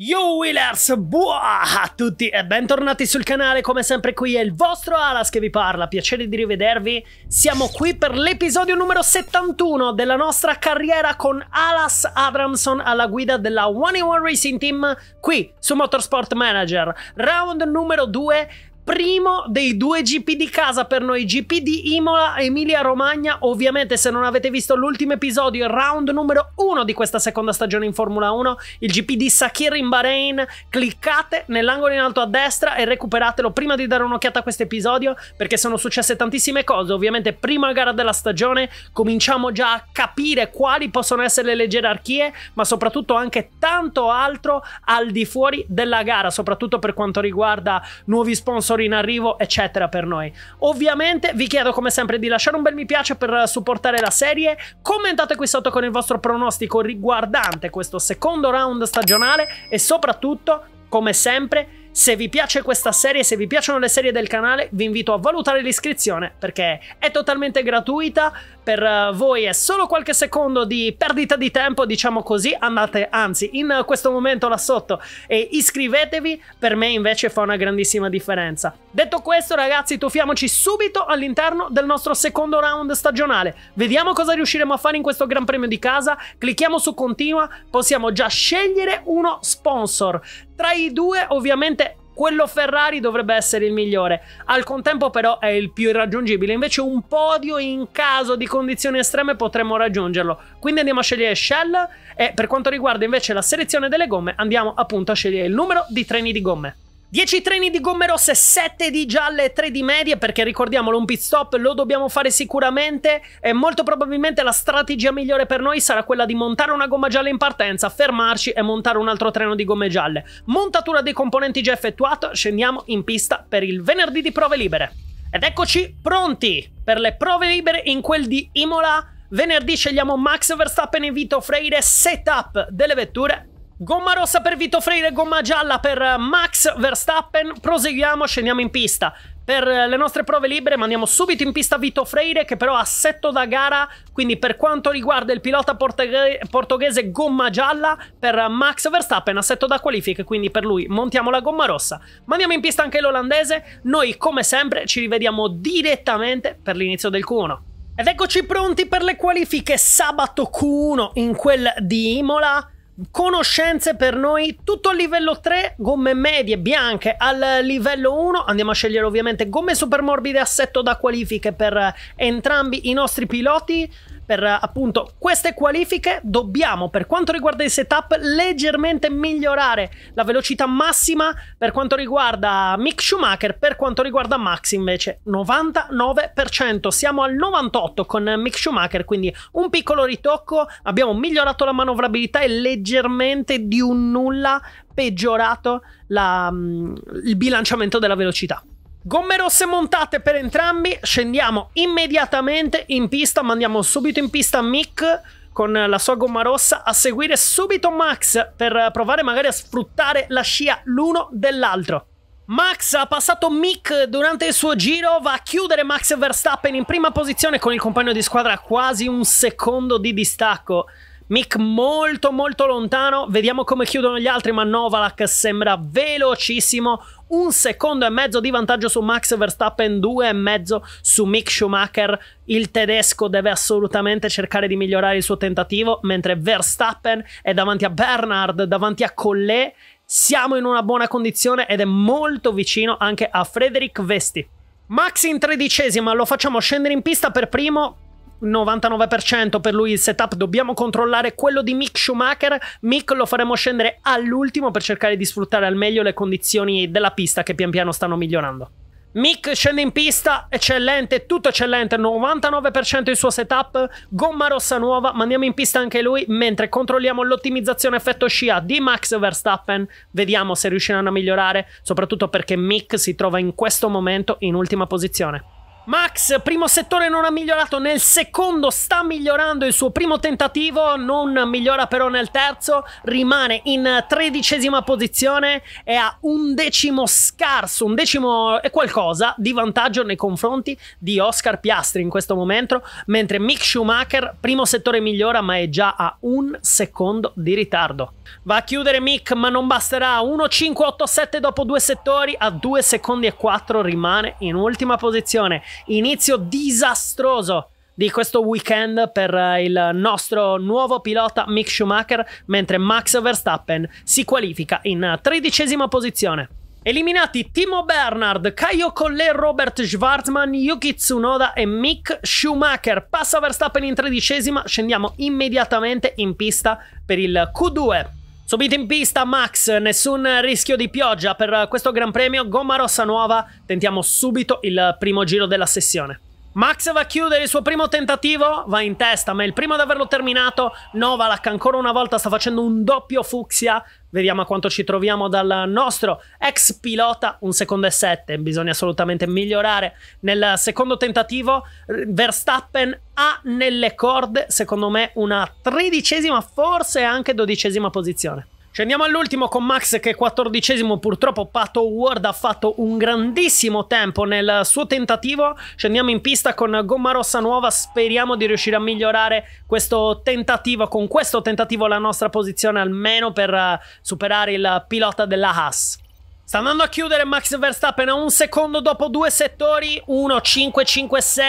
Yo Wheelers, buah a tutti e bentornati sul canale, come sempre qui è il vostro Alas che vi parla, piacere di rivedervi, siamo qui per l'episodio numero 71 della nostra carriera con Alas Abramson alla guida della One in One Racing Team qui su Motorsport Manager, round numero 2 primo dei due GP di casa per noi, GP di Imola, Emilia Romagna. Ovviamente se non avete visto l'ultimo episodio, il round numero uno di questa seconda stagione in Formula 1, il GP di Sakir in Bahrain, cliccate nell'angolo in alto a destra e recuperatelo prima di dare un'occhiata a questo episodio perché sono successe tantissime cose. Ovviamente prima gara della stagione cominciamo già a capire quali possono essere le gerarchie, ma soprattutto anche tanto altro al di fuori della gara, soprattutto per quanto riguarda nuovi sponsor sponsor in arrivo, eccetera, per noi. Ovviamente vi chiedo come sempre di lasciare un bel mi piace per supportare la serie, commentate qui sotto con il vostro pronostico riguardante questo secondo round stagionale e soprattutto, come sempre, se vi piace questa serie, se vi piacciono le serie del canale, vi invito a valutare l'iscrizione perché è totalmente gratuita, per eh, voi è solo qualche secondo di perdita di tempo, diciamo così, andate anzi in questo momento là sotto e iscrivetevi, per me invece fa una grandissima differenza. Detto questo ragazzi, tuffiamoci subito all'interno del nostro secondo round stagionale, vediamo cosa riusciremo a fare in questo Gran Premio di casa, clicchiamo su continua, possiamo già scegliere uno sponsor. Tra i due ovviamente quello Ferrari dovrebbe essere il migliore. Al contempo però è il più irraggiungibile, invece un podio in caso di condizioni estreme potremmo raggiungerlo. Quindi andiamo a scegliere Shell e per quanto riguarda invece la selezione delle gomme andiamo appunto a scegliere il numero di treni di gomme. 10 treni di gomme rosse, 7 di gialle e 3 di medie perché ricordiamolo un pit stop lo dobbiamo fare sicuramente e molto probabilmente la strategia migliore per noi sarà quella di montare una gomma gialla in partenza, fermarci e montare un altro treno di gomme gialle. Montatura dei componenti già effettuata, scendiamo in pista per il venerdì di prove libere. Ed eccoci pronti per le prove libere in quel di Imola. Venerdì scegliamo Max Verstappen e Vito Freire, setup delle vetture Gomma rossa per Vito Freire, gomma gialla per eh, Max Verstappen. Proseguiamo, scendiamo in pista. Per eh, le nostre prove libere mandiamo subito in pista Vito Freire che però ha assetto da gara, quindi per quanto riguarda il pilota portoghese gomma gialla, per eh, Max Verstappen assetto da qualifiche, quindi per lui montiamo la gomma rossa. Mandiamo in pista anche l'olandese, noi come sempre ci rivediamo direttamente per l'inizio del Q1. Ed eccoci pronti per le qualifiche sabato Q1 in quel di Imola. Conoscenze per noi, tutto a livello 3, gomme medie, bianche, al livello 1 andiamo a scegliere ovviamente gomme super morbide, assetto da qualifiche per eh, entrambi i nostri piloti, per appunto queste qualifiche dobbiamo per quanto riguarda il setup leggermente migliorare la velocità massima per quanto riguarda Mick Schumacher, per quanto riguarda Max invece 99%, siamo al 98 con Mick Schumacher, quindi un piccolo ritocco, abbiamo migliorato la manovrabilità e leggermente di un nulla peggiorato la, mm, il bilanciamento della velocità. Gomme rosse montate per entrambi, scendiamo immediatamente in pista, mandiamo subito in pista Mick con la sua gomma rossa a seguire subito Max per provare magari a sfruttare la scia l'uno dell'altro. Max ha passato Mick durante il suo giro, va a chiudere Max Verstappen in prima posizione con il compagno di squadra a quasi un secondo di distacco. Mick molto molto lontano, vediamo come chiudono gli altri ma Novalak sembra velocissimo, un secondo e mezzo di vantaggio su Max Verstappen, due e mezzo su Mick Schumacher. Il tedesco deve assolutamente cercare di migliorare il suo tentativo, mentre Verstappen è davanti a Bernard, davanti a Collet. Siamo in una buona condizione ed è molto vicino anche a Frederick Vesti. Max in tredicesima, lo facciamo scendere in pista per primo 99% per lui il setup, dobbiamo controllare quello di Mick Schumacher. Mick lo faremo scendere all'ultimo per cercare di sfruttare al meglio le condizioni della pista che pian piano stanno migliorando. Mick scende in pista, eccellente, tutto eccellente, 99% il suo setup, gomma rossa nuova, mandiamo in pista anche lui, mentre controlliamo l'ottimizzazione effetto scia di Max Verstappen, vediamo se riusciranno a migliorare, soprattutto perché Mick si trova in questo momento in ultima posizione. Max, primo settore non ha migliorato, nel secondo sta migliorando il suo primo tentativo, non migliora però nel terzo, rimane in tredicesima posizione e ha un decimo scarso, un decimo e qualcosa di vantaggio nei confronti di Oscar Piastri in questo momento, mentre Mick Schumacher, primo settore migliora ma è già a un secondo di ritardo. Va a chiudere Mick ma non basterà, 1.587 dopo due settori, a 2 secondi e 4 rimane in ultima posizione inizio disastroso di questo weekend per eh, il nostro nuovo pilota Mick Schumacher, mentre Max Verstappen si qualifica in tredicesima posizione. Eliminati Timo Bernard, Caio Collet, Robert Schwarzman, Yuki Tsunoda e Mick Schumacher. Passa Verstappen in tredicesima, scendiamo immediatamente in pista per il Q2. Subito in pista Max, nessun rischio di pioggia per questo Gran Premio, gomma rossa nuova, tentiamo subito il primo giro della sessione. Max va a chiudere il suo primo tentativo, va in testa, ma è il primo ad averlo terminato. Novalak ancora una volta sta facendo un doppio fucsia. Vediamo a quanto ci troviamo dal nostro ex pilota, un secondo e sette, bisogna assolutamente migliorare nel secondo tentativo. Verstappen ha nelle corde, secondo me, una tredicesima, forse anche dodicesima posizione. Scendiamo all'ultimo con Max che è quattordicesimo, purtroppo Pato Ward ha fatto un grandissimo tempo nel suo tentativo, scendiamo in pista con gomma rossa nuova, speriamo di riuscire a migliorare questo tentativo, con questo tentativo la nostra posizione almeno per eh, superare il pilota della Haas. Sta andando a chiudere Max Verstappen a un secondo dopo due settori, 1-5-5-6,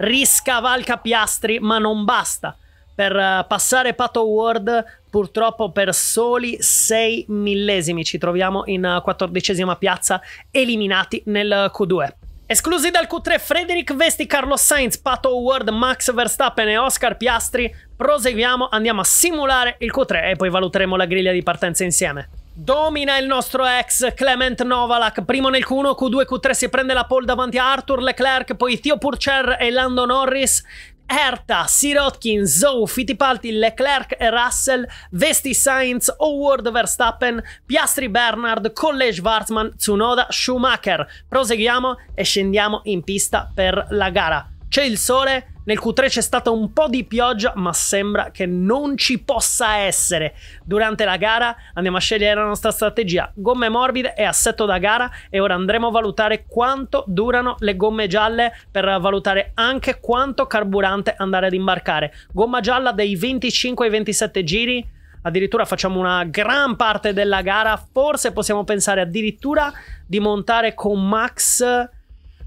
riscavalca Piastri ma non basta per eh, passare Pato Ward purtroppo per soli 6 millesimi ci troviamo in eh, quattordicesima piazza eliminati nel eh, Q2. Esclusi dal Q3 Frederick Vesti, Carlos Sainz, Pato Ward, Max Verstappen e Oscar Piastri, proseguiamo, andiamo a simulare il Q3 e poi valuteremo la griglia di partenza insieme. Domina il nostro ex Clement Novalak, primo nel Q1, Q2, Q3 si prende la pole davanti a Arthur Leclerc, poi Theo Purcher e Lando Norris, Erta, Sirotkin, Zou, Fittipaldi, Leclerc e Russell, Vesti Sainz, Howard Verstappen, Piastri Bernard, College Schwarzman, Tsunoda, Schumacher. Proseguiamo e scendiamo in pista per la gara. C'è il sole, nel Q3 c'è stata un po' di pioggia, ma sembra che non ci possa essere. Durante la gara andiamo a scegliere la nostra strategia, gomme morbide e assetto da gara e ora andremo a valutare quanto durano le gomme gialle per valutare anche quanto carburante andare ad imbarcare. Gomma gialla dei 25 ai 27 giri, addirittura facciamo una gran parte della gara, forse possiamo pensare addirittura di montare con Max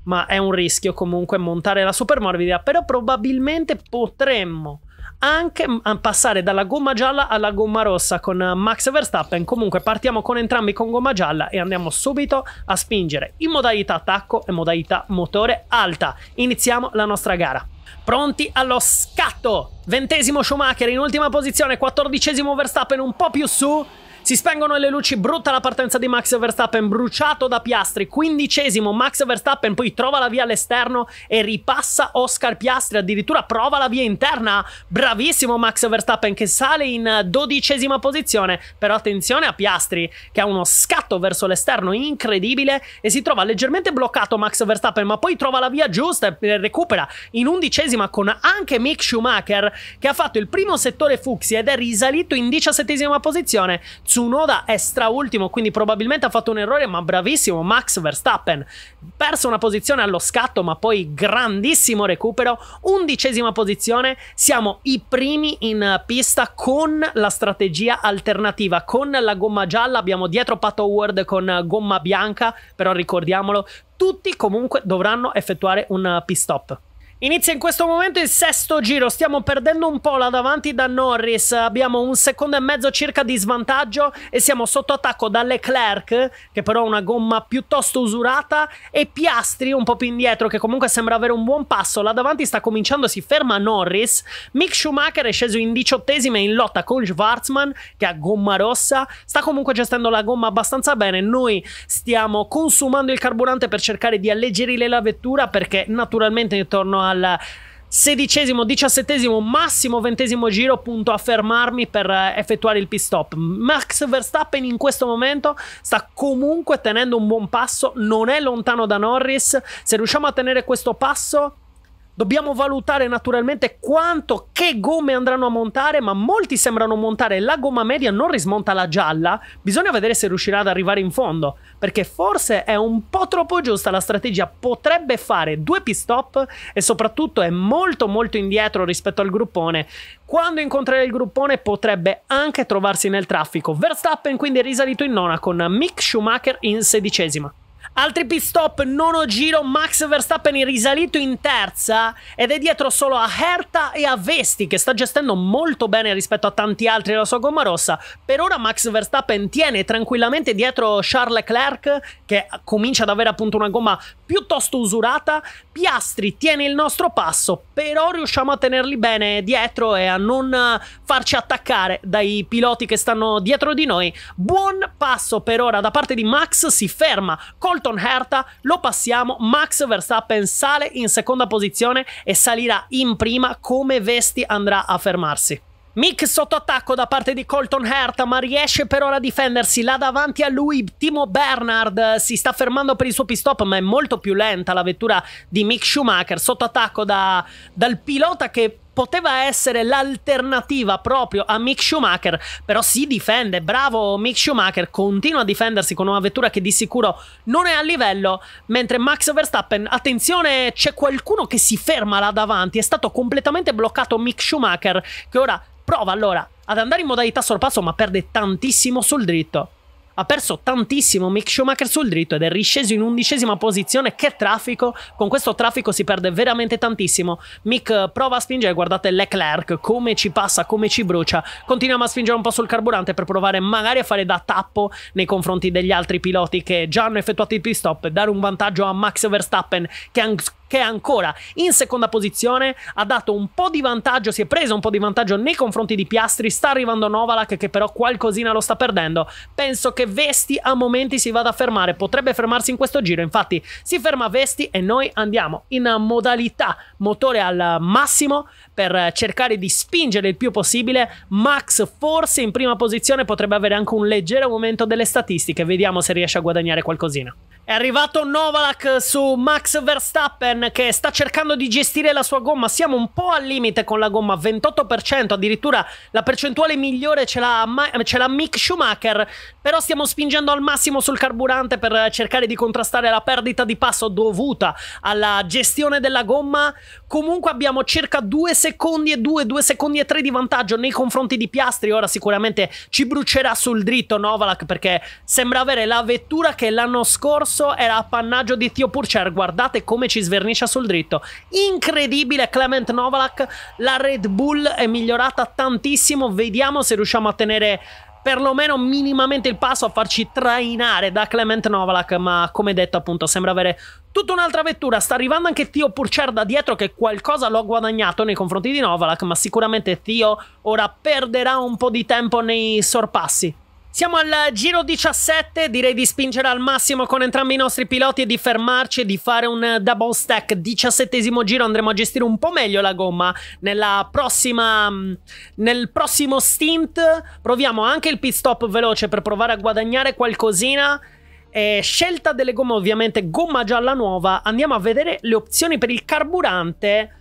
ma è un rischio comunque montare la super morbida. però probabilmente potremmo anche mm, passare dalla gomma gialla alla gomma rossa con Max Verstappen. Comunque partiamo con entrambi con gomma gialla e andiamo subito a spingere in modalità attacco e modalità motore alta. Iniziamo la nostra gara. Pronti allo scatto! Ventesimo Schumacher in ultima posizione, quattordicesimo Verstappen un po' più su si spengono le luci, brutta la partenza di Max Verstappen, bruciato da Piastri, quindicesimo Max Verstappen, poi trova la via all'esterno e ripassa Oscar Piastri, addirittura prova la via interna, bravissimo Max Verstappen che sale in dodicesima posizione, però attenzione a Piastri che ha uno scatto verso l'esterno incredibile e si trova leggermente bloccato Max Verstappen, ma poi trova la via giusta e recupera in undicesima con anche Mick Schumacher che ha fatto il primo settore fucsia ed è risalito in diciassettesima posizione. Tsunoda è straultimo, quindi probabilmente ha fatto un errore, ma bravissimo Max Verstappen. Perso una posizione allo scatto, ma poi grandissimo recupero. Undicesima posizione, siamo i primi in pista con la strategia alternativa, con la gomma gialla. Abbiamo dietro Pat Howard con gomma bianca, però ricordiamolo, tutti comunque dovranno effettuare un pit stop. Inizia in questo momento il sesto giro, stiamo perdendo un po' là davanti da Norris, abbiamo un secondo e mezzo circa di svantaggio e siamo sotto attacco da Leclerc, che però ha una gomma piuttosto usurata, e Piastri un po' più indietro, che comunque sembra avere un buon passo, là davanti sta cominciando, si ferma Norris, Mick Schumacher è sceso in diciottesima in lotta con Schwarzman, che ha gomma rossa, sta comunque gestendo la gomma abbastanza bene, noi stiamo consumando il carburante per cercare di alleggerire la vettura perché naturalmente intorno a al sedicesimo, diciassettesimo, massimo ventesimo giro, appunto a fermarmi per eh, effettuare il pit stop. Max Verstappen in questo momento sta comunque tenendo un buon passo, non è lontano da Norris. Se riusciamo a tenere questo passo, Dobbiamo valutare naturalmente quanto, che gomme andranno a montare, ma molti sembrano montare la gomma media, non rismonta la gialla. Bisogna vedere se riuscirà ad arrivare in fondo, perché forse è un po' troppo giusta la strategia. Potrebbe fare due pit stop e soprattutto è molto molto indietro rispetto al gruppone. Quando incontrerà il gruppone potrebbe anche trovarsi nel traffico. Verstappen quindi è risalito in nona con Mick Schumacher in sedicesima. Altri pit stop, nono giro, Max Verstappen è risalito in terza ed è dietro solo a Herta e a Vesti che sta gestendo molto bene rispetto a tanti altri la sua gomma rossa. Per ora Max Verstappen tiene tranquillamente dietro Charles Leclerc che comincia ad avere appunto una gomma piuttosto usurata. Piastri tiene il nostro passo, però riusciamo a tenerli bene dietro e a non farci attaccare dai piloti che stanno dietro di noi. Buon passo per ora da parte di Max, si ferma col Hamilton Herta lo passiamo, Max Verstappen sale in seconda posizione e salirà in prima come Vesti andrà a fermarsi. Mick sotto attacco da parte di Colton Herta, ma riesce per ora a difendersi. Là davanti a lui Timo Bernard eh, si sta fermando per il suo pit-stop, ma è molto più lenta la vettura di Mick Schumacher. Sotto attacco da, dal pilota che poteva essere l'alternativa proprio a Mick Schumacher, però si difende, bravo Mick Schumacher, continua a difendersi con una vettura che di sicuro non è a livello, mentre Max Verstappen, attenzione, c'è qualcuno che si ferma là davanti, è stato completamente bloccato Mick Schumacher, che ora prova allora ad andare in modalità sorpasso ma perde tantissimo sul dritto ha perso tantissimo Mick Schumacher sul dritto ed è risceso in undicesima posizione. Che traffico! Con questo traffico si perde veramente tantissimo. Mick eh, prova a spingere, guardate Leclerc come ci passa, come ci brucia. Continuiamo a spingere un po' sul carburante per provare magari a fare da tappo nei confronti degli altri piloti che già hanno effettuato il pit stop, dare un vantaggio a Max Verstappen che ancora che è ancora in seconda posizione, ha dato un po' di vantaggio, si è preso un po' di vantaggio nei confronti di Piastri, sta arrivando Novalak che però qualcosina lo sta perdendo, penso che Vesti a momenti si vada a fermare, potrebbe fermarsi in questo giro, infatti si ferma Vesti e noi andiamo in modalità motore al massimo per cercare di spingere il più possibile, Max forse in prima posizione potrebbe avere anche un leggero aumento delle statistiche, vediamo se riesce a guadagnare qualcosina. È arrivato Novalak su Max Verstappen, che sta cercando di gestire la sua gomma, siamo un po' al limite con la gomma, 28%, addirittura la percentuale migliore ce l'ha, ce l'ha Mick Schumacher, però stiamo spingendo al massimo sul carburante per cercare di contrastare la perdita di passo dovuta alla gestione della gomma, comunque abbiamo circa 2 secondi e 2, 2 secondi e 3 di vantaggio nei confronti di Piastri, ora sicuramente ci brucerà sul dritto Novalak perché sembra avere la vettura che l'anno scorso era appannaggio di Theo Purcher, guardate come ci svernizza finisce sul dritto. Incredibile Clement Novalak, la Red Bull è migliorata tantissimo, vediamo se riusciamo a tenere perlomeno minimamente il passo a farci trainare da Clement Novalak, ma come detto appunto sembra avere tutta un'altra vettura, sta arrivando anche Tio Purcer da dietro che qualcosa l'ho guadagnato nei confronti di Novalak, ma sicuramente Tio ora perderà un po' di tempo nei sorpassi. Siamo al giro 17, direi di spingere al massimo con entrambi i nostri piloti e di fermarci e di fare un double stack. 17 giro andremo a gestire un po' meglio la gomma nella prossima mm, nel prossimo stint. Proviamo anche il pit stop veloce per provare a guadagnare qualcosina. E scelta delle gomme ovviamente gomma gialla nuova. Andiamo a vedere le opzioni per il carburante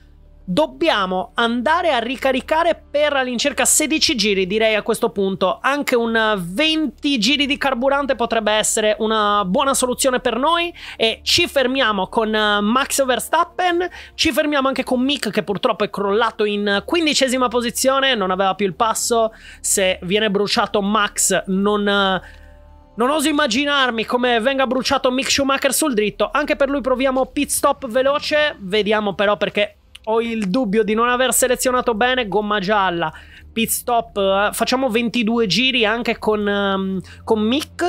dobbiamo andare a ricaricare per all'incirca 16 giri, direi a questo punto. Anche un 20 giri di carburante potrebbe essere una buona soluzione per noi e ci fermiamo con eh, Max Verstappen, ci fermiamo anche con Mick che purtroppo è crollato in quindicesima posizione, non aveva più il passo, se viene bruciato Max non... Eh, non oso immaginarmi come venga bruciato Mick Schumacher sul dritto, anche per lui proviamo pit stop veloce, vediamo però perché ho il dubbio di non aver selezionato bene gomma gialla, pit stop, eh, facciamo 22 giri anche con, um, con Mick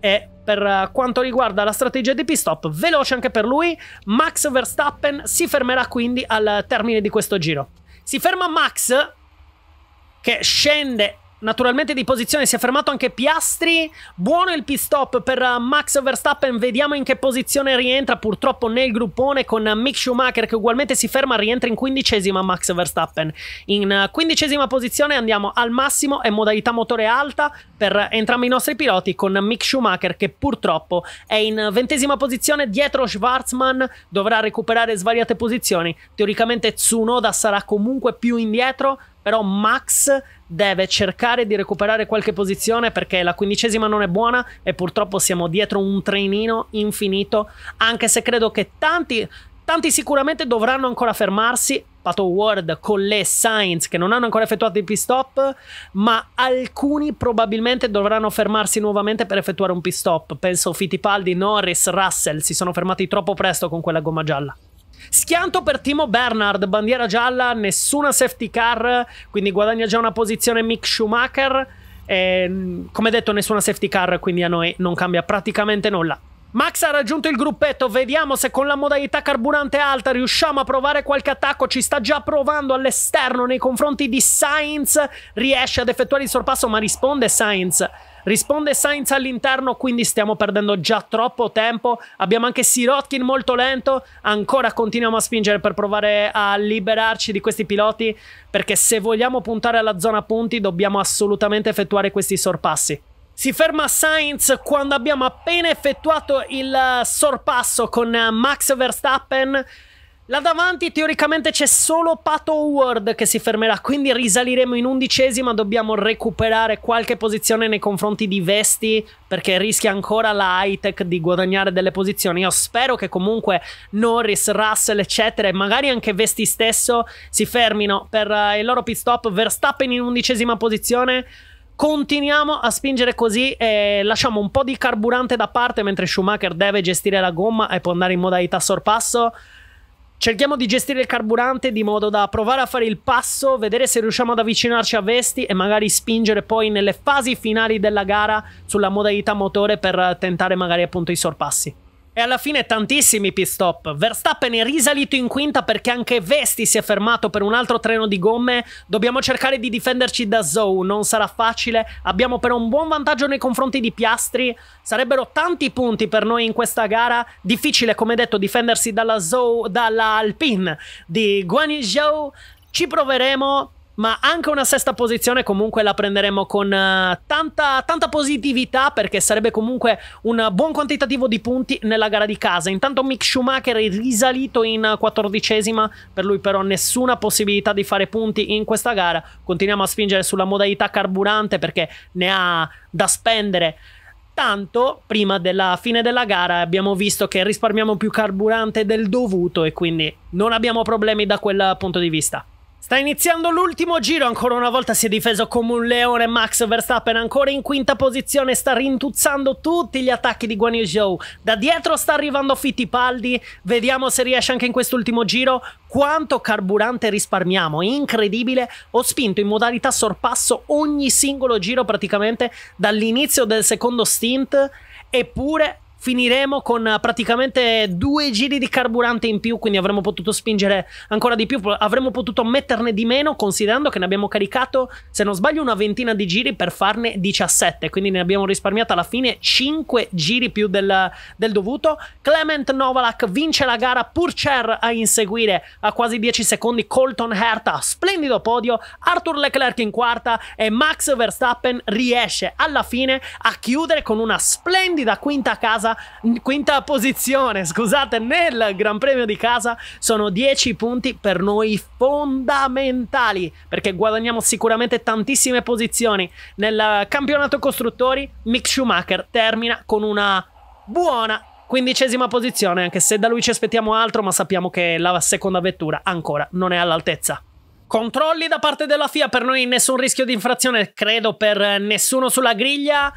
e per eh, quanto riguarda la strategia di pit stop, veloce anche per lui, Max Verstappen si fermerà quindi al termine di questo giro. Si ferma Max che scende Naturalmente di posizione si è fermato anche Piastri, buono il pit stop per eh, Max Verstappen, vediamo in che posizione rientra purtroppo nel gruppone con Mick Schumacher che ugualmente si ferma, rientra in quindicesima Max Verstappen. In eh, quindicesima posizione andiamo al massimo e modalità motore alta per entrambi i nostri piloti con Mick Schumacher che purtroppo è in ventesima posizione dietro Schwarzman, dovrà recuperare svariate posizioni, teoricamente Tsunoda sarà comunque più indietro, però Max deve cercare di recuperare qualche posizione perché la quindicesima non è buona e purtroppo siamo dietro un trainino infinito, anche se credo che tanti, tanti sicuramente dovranno ancora fermarsi, Pato Ward, con le Sainz che non hanno ancora effettuato il pit stop, ma alcuni probabilmente dovranno fermarsi nuovamente per effettuare un pit stop, penso Fittipaldi, Norris, Russell, si sono fermati troppo presto con quella gomma gialla. Schianto per Timo Bernard, bandiera gialla, nessuna safety car, quindi guadagna già una posizione Mick Schumacher. E, ehm, come detto, nessuna safety car, quindi a noi non cambia praticamente nulla. Max ha raggiunto il gruppetto, vediamo se con la modalità carburante alta riusciamo a provare qualche attacco, ci sta già provando all'esterno nei confronti di Sainz, riesce ad effettuare il sorpasso ma risponde Sainz Risponde Sainz all'interno, quindi stiamo perdendo già troppo tempo. Abbiamo anche Sirotkin molto lento. Ancora continuiamo a spingere per provare a liberarci di questi piloti, perché se vogliamo puntare alla zona punti dobbiamo assolutamente effettuare questi sorpassi. Si ferma Sainz quando abbiamo appena effettuato il sorpasso con Max Verstappen Là davanti teoricamente c'è solo Pato Ward che si fermerà, quindi risaliremo in undicesima, dobbiamo recuperare qualche posizione nei confronti di Vesti perché rischia ancora la high tech di guadagnare delle posizioni. Io spero che comunque Norris, Russell eccetera e magari anche Vesti stesso si fermino per uh, il loro pit stop. Verstappen in undicesima posizione, continuiamo a spingere così e lasciamo un po' di carburante da parte mentre Schumacher deve gestire la gomma e può andare in modalità sorpasso. Cerchiamo di gestire il carburante di modo da provare a fare il passo, vedere se riusciamo ad avvicinarci a Vesti e magari spingere poi nelle fasi finali della gara sulla modalità motore per tentare magari appunto i sorpassi. E alla fine tantissimi pit stop. Verstappen è risalito in quinta perché anche Vesti si è fermato per un altro treno di gomme. Dobbiamo cercare di difenderci da Zou, non sarà facile. Abbiamo però un buon vantaggio nei confronti di Piastri. Sarebbero tanti punti per noi in questa gara. Difficile, come detto, difendersi dalla Zou, dalla Alpine di Guanizhou. Ci proveremo ma anche una sesta posizione comunque la prenderemo con uh, tanta, tanta positività perché sarebbe comunque un buon quantitativo di punti nella gara di casa. Intanto Mick Schumacher è risalito in quattordicesima, per lui però nessuna possibilità di fare punti in questa gara. Continuiamo a spingere sulla modalità carburante perché ne ha da spendere tanto prima della fine della gara abbiamo visto che risparmiamo più carburante del dovuto e quindi non abbiamo problemi da quel punto di vista. Sta iniziando l'ultimo giro, ancora una volta si è difeso come un leone Max Verstappen, ancora in quinta posizione, sta rintuzzando tutti gli attacchi di Guan Yu Zhou. Da dietro sta arrivando Fittipaldi, vediamo se riesce anche in quest'ultimo giro. Quanto carburante risparmiamo, incredibile, ho spinto in modalità sorpasso ogni singolo giro praticamente dall'inizio del secondo stint, eppure finiremo con eh, praticamente due giri di carburante in più, quindi avremmo potuto spingere ancora di più, avremmo potuto metterne di meno considerando che ne abbiamo caricato, se non sbaglio, una ventina di giri per farne 17, quindi ne abbiamo risparmiato alla fine 5 giri più del, del dovuto. Clement Novalak vince la gara, Purcher a inseguire a quasi 10 secondi, Colton Herta, splendido podio, Arthur Leclerc in quarta e Max Verstappen riesce alla fine a chiudere con una splendida quinta casa casa, quinta posizione, scusate, nel Gran Premio di casa sono 10 punti per noi fondamentali, perché guadagniamo sicuramente tantissime posizioni. Nel campionato costruttori Mick Schumacher termina con una buona quindicesima posizione, anche se da lui ci aspettiamo altro, ma sappiamo che la seconda vettura ancora non è all'altezza. Controlli da parte della FIA per noi, nessun rischio di infrazione, credo per nessuno sulla griglia.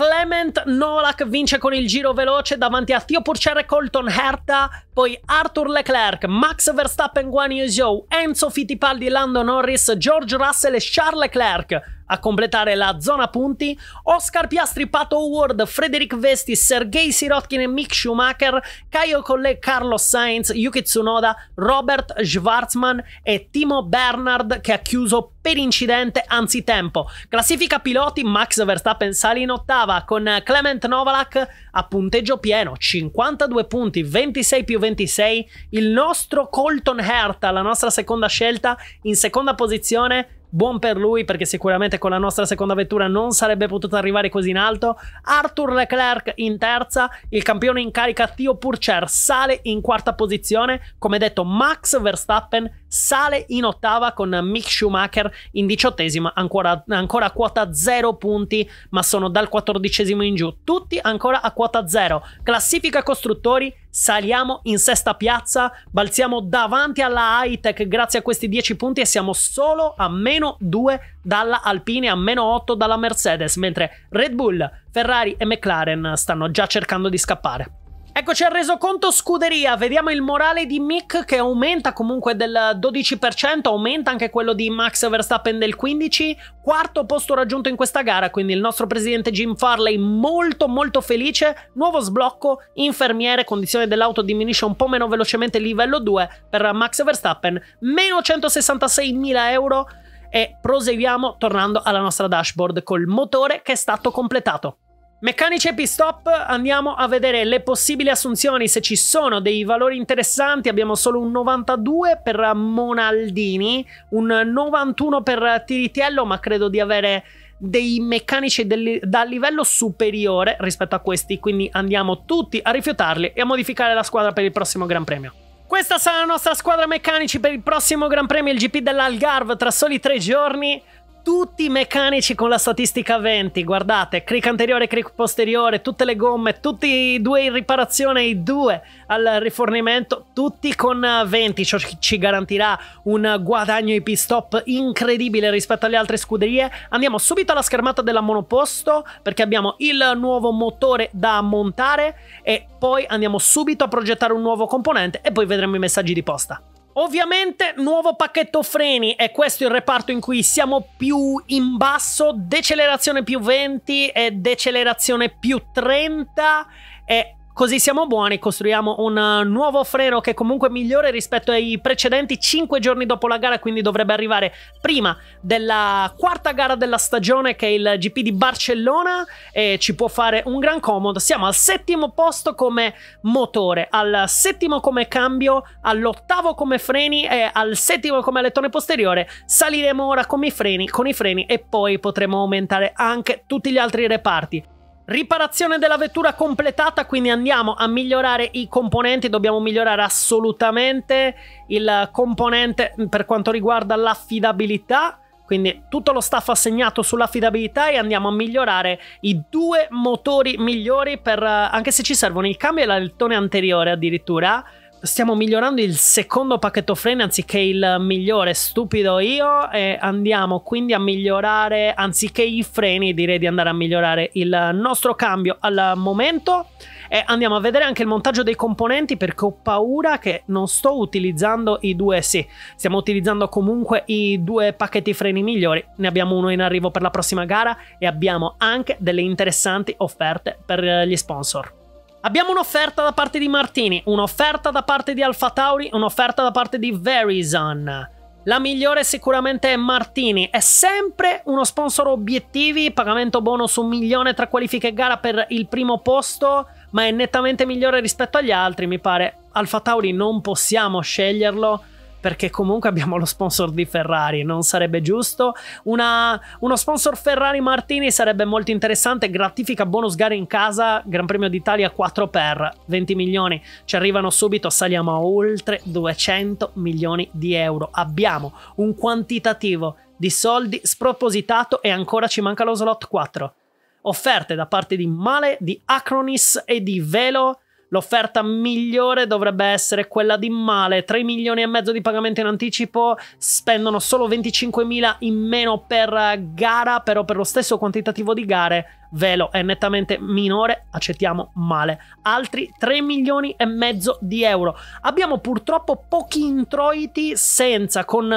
Clement Nolak vince con il giro veloce davanti a Theo Purcher e Colton Herta, poi Arthur Leclerc, Max Verstappen, Guan Yu Enzo Fittipaldi, Lando Norris, George Russell e Charles Leclerc. A completare la zona punti, Oscar Piastri, Pato Ward, Frederick Vesti, Sergei Sirotkin e Mick Schumacher, Caio Collet, Carlos Sainz, Yuki Tsunoda, Robert Schwarzman e Timo Bernard che ha chiuso per incidente anzitempo. Classifica piloti Max Verstappen sale in ottava con Clement Novalak a punteggio pieno, 52 punti, 26 più 26. Il nostro Colton Herta, la nostra seconda scelta, in seconda posizione buon per lui perché sicuramente con la nostra seconda vettura non sarebbe potuto arrivare così in alto. Arthur Leclerc in terza, il campione in carica Theo Purcher sale in quarta posizione, come detto Max Verstappen sale in ottava con Mick Schumacher in diciottesima, ancora, ancora a quota 0 punti, ma sono dal quattordicesimo in giù, tutti ancora a quota 0. Classifica costruttori, saliamo in sesta piazza, balziamo davanti alla Hightech grazie a questi 10 punti e siamo solo a meno 2 dalla Alpine, a meno 8 dalla Mercedes, mentre Red Bull, Ferrari e McLaren stanno già cercando di scappare. Eccoci al resoconto scuderia, vediamo il morale di Mick che aumenta comunque del 12%, aumenta anche quello di Max Verstappen del 15%, quarto posto raggiunto in questa gara, quindi il nostro presidente Jim Farley molto molto felice, nuovo sblocco, infermiere, condizione dell'auto diminuisce un po' meno velocemente livello 2 per Max Verstappen, meno 166.000 euro e proseguiamo tornando alla nostra dashboard col motore che è stato completato. Meccanici e pistop, andiamo a vedere le possibili assunzioni, se ci sono dei valori interessanti, abbiamo solo un 92 per Monaldini, un 91 per Tiritiello, ma credo di avere dei meccanici del, dal livello superiore rispetto a questi, quindi andiamo tutti a rifiutarli e a modificare la squadra per il prossimo Gran Premio. Questa sarà la nostra squadra meccanici per il prossimo Gran Premio, il GP dell'Algarve, tra soli tre giorni tutti meccanici con la statistica 20, guardate, click anteriore, click posteriore, tutte le gomme, tutti i due in riparazione, i due al rifornimento, tutti con 20, eh, ciò ci garantirà un guadagno IP stop incredibile rispetto alle altre scuderie. Andiamo subito alla schermata della monoposto perché abbiamo il nuovo motore da montare e poi andiamo subito a progettare un nuovo componente e poi vedremo i messaggi di posta. Ovviamente nuovo pacchetto freni e questo è il reparto in cui siamo più in basso, decelerazione più 20 e decelerazione più 30 e Così siamo buoni, costruiamo un eh, nuovo freno che è comunque migliore rispetto ai precedenti 5 giorni dopo la gara, quindi dovrebbe arrivare prima della quarta gara della stagione che è il GP di Barcellona e ci può fare un gran comodo. Siamo al settimo posto come motore, al settimo come cambio, all'ottavo come freni e al settimo come alettone posteriore. Saliremo ora con i freni, con i freni e poi potremo aumentare anche tutti gli altri reparti. Riparazione della vettura completata, quindi andiamo a migliorare i componenti, dobbiamo migliorare assolutamente il componente per quanto riguarda l'affidabilità, quindi tutto lo staff assegnato sull'affidabilità e andiamo a migliorare i due motori migliori per, eh, anche se ci servono il cambio e l'alettone anteriore addirittura, stiamo migliorando il secondo pacchetto freni anziché il migliore, stupido io, e andiamo quindi a migliorare, anziché i freni direi di andare a migliorare il nostro cambio al momento e andiamo a vedere anche il montaggio dei componenti perché ho paura che non sto utilizzando i due, sì, stiamo utilizzando comunque i due pacchetti freni migliori, ne abbiamo uno in arrivo per la prossima gara e abbiamo anche delle interessanti offerte per gli sponsor. Abbiamo un'offerta da parte di Martini, un'offerta da parte di Alfa Tauri, un'offerta da parte di Verizon. La migliore sicuramente è Martini, è sempre uno sponsor obiettivi, pagamento bonus un milione tra qualifiche e gara per il primo posto, ma è nettamente migliore rispetto agli altri, mi pare. Alfa Tauri non possiamo sceglierlo, perché comunque abbiamo lo sponsor di Ferrari, non sarebbe giusto. Una, uno sponsor Ferrari Martini sarebbe molto interessante, gratifica bonus gare in casa, Gran Premio d'Italia 4 per 20 milioni, ci arrivano subito, saliamo a oltre 200 milioni di euro. Abbiamo un quantitativo di soldi spropositato e ancora ci manca lo slot 4. Offerte da parte di Male, di Acronis e di Velo L'offerta migliore dovrebbe essere quella di Male, 3 milioni e mezzo di pagamento in anticipo, spendono solo 25 mila in meno per gara, però per lo stesso quantitativo di gare Velo è nettamente minore, accettiamo male. Altri 3 milioni e mezzo di euro. Abbiamo purtroppo pochi introiti senza, con, eh,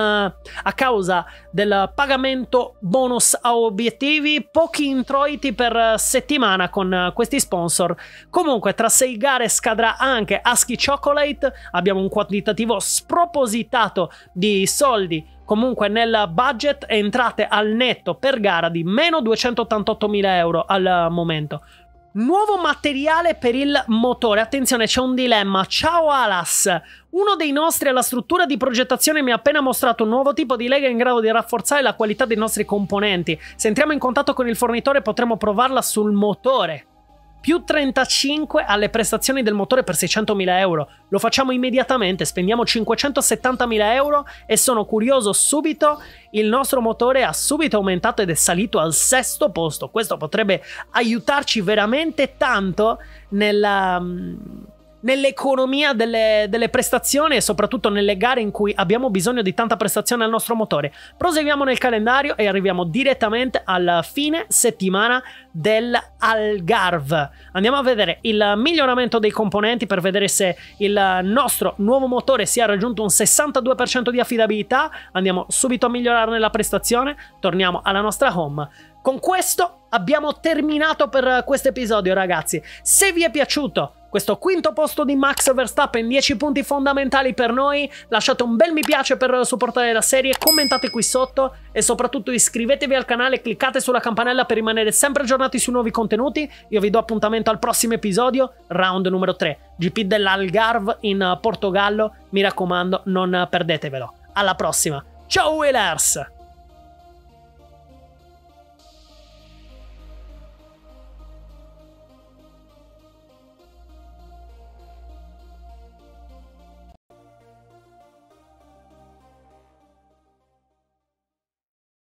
a causa del pagamento bonus a obiettivi, pochi introiti per eh, settimana con eh, questi sponsor. Comunque tra 6 gare scadrà anche Aschi Chocolate, abbiamo un quantitativo spropositato di soldi comunque nel budget entrate al netto per gara di meno 288.000 euro al momento. Nuovo materiale per il motore. Attenzione, c'è un dilemma. Ciao Alas. Uno dei nostri alla struttura di progettazione mi ha appena mostrato un nuovo tipo di lega in grado di rafforzare la qualità dei nostri componenti. Se entriamo in contatto con il fornitore potremo provarla sul motore più 35 alle prestazioni del motore per 600.000 euro. Lo facciamo immediatamente, spendiamo 570.000 euro e sono curioso subito, il nostro motore ha subito aumentato ed è salito al sesto posto. Questo potrebbe aiutarci veramente tanto nella mm, nell'economia delle, delle prestazioni e soprattutto nelle gare in cui abbiamo bisogno di tanta prestazione al nostro motore. Proseguiamo nel calendario e arriviamo direttamente alla fine settimana dell'Algarve. Andiamo a vedere il miglioramento dei componenti per vedere se il nostro nuovo motore si è raggiunto un 62% di affidabilità. Andiamo subito a migliorarne la prestazione. Torniamo alla nostra home. Con questo abbiamo terminato per questo episodio, ragazzi. Se vi è piaciuto, questo quinto posto di Max Verstappen, 10 punti fondamentali per noi, lasciate un bel mi piace per supportare la serie, commentate qui sotto e soprattutto iscrivetevi al canale, cliccate sulla campanella per rimanere sempre aggiornati sui nuovi contenuti, io vi do appuntamento al prossimo episodio, round numero 3, GP dell'Algarve in Portogallo, mi raccomando non perdetevelo. Alla prossima, ciao Wheelers!